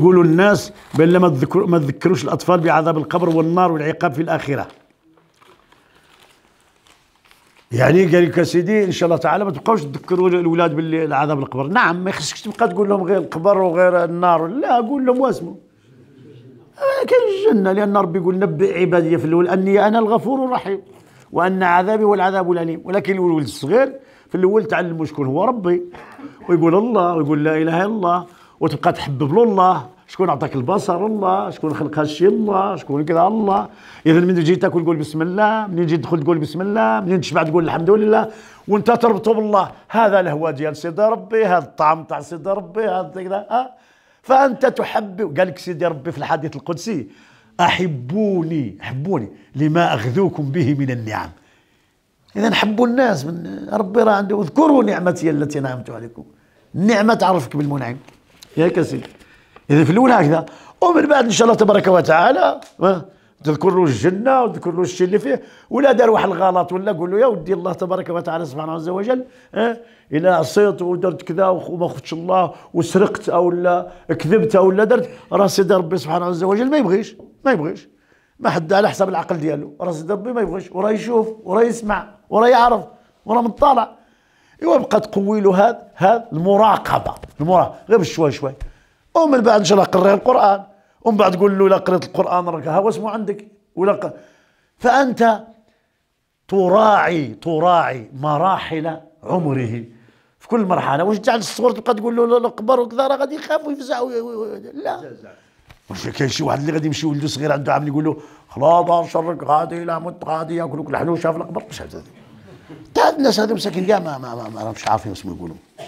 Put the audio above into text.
يقولوا الناس بأن ما, ما تذكروش الأطفال بعذاب القبر والنار والعقاب في الآخرة يعني قال لك سيدي ان شاء الله تعالى ما تبقاوش تذكروا الاولاد بالعذاب القبر نعم ما يخصكش تبقى تقول لهم غير القبر وغير النار لا قول لهم واسمو آه، كاين الجنه لان ربي يقول نبئ عبادي في الاول اني انا الغفور الرحيم وان عذابي هو العذاب الاليم ولكن الولد الصغير في الاول تعلموا شكون هو ربي ويقول الله ويقول لا اله الا الله وتبقى تحبب له الله شكون عطاك البصر الله شكون خلق هادشي الله شكون كذا الله اذا من تجي تاكل تقول بسم الله من تجي تدخل تقول بسم الله من تشبع تقول الحمد لله وانت تربطه بالله هذا الهوى ديال سيدي ربي هذا الطعم تاع سيدي ربي هذا كذا أه؟ فانت تحب قال لك سيدي ربي في الحديث القدسي احبوني احبوني لما اغذوكم به من النعم اذا حبوا الناس من ربي راه عنده اذكروا نعمتي التي نعمت عليكم النعمه تعرفك بالمنعم ياك سيدي اذا في الاول هكذا ومن بعد ان شاء الله تبارك وتعالى تذكر له الجنه وتذكر له الشيء اللي فيه ولا دار واحد الغلط ولا قول له يا ودي الله تبارك وتعالى سبحانه عز وجل أه؟ الا عصيت ودرت كذا وما خفتش الله وسرقت او لا كذبت او لا درت راه سيدي ربي سبحانه عز وجل ما يبغيش ما يبغيش ما حد على حساب العقل ديالو راه سيدي ربي ما يبغيش وراه يشوف وراه يسمع وراه يعرف وراه مطالع ايوا بقى تقوي له هذا هذا المراقبه المراقبه غير بشوي شوي ومن بعد ان شاء الله قري القران ومن بعد تقول له الا قريت القران راك ها واسمه عندك ولا ق... فانت تراعي تراعي مراحل عمره في كل مرحله واش تعال الصغر تبقى تقول له الكبر وكذا راه غادي يخاف ويفزع لا واش كاين شي واحد اللي غادي يمشي ولده صغير عنده عام يقول له خلاص شرك غادي لا مت غادي ياكلوك الحلوشه في القبر مش هذا تعال الناس مساكين كاع ما, ما, ما, ما مش عارفين يمسكوا يقولوا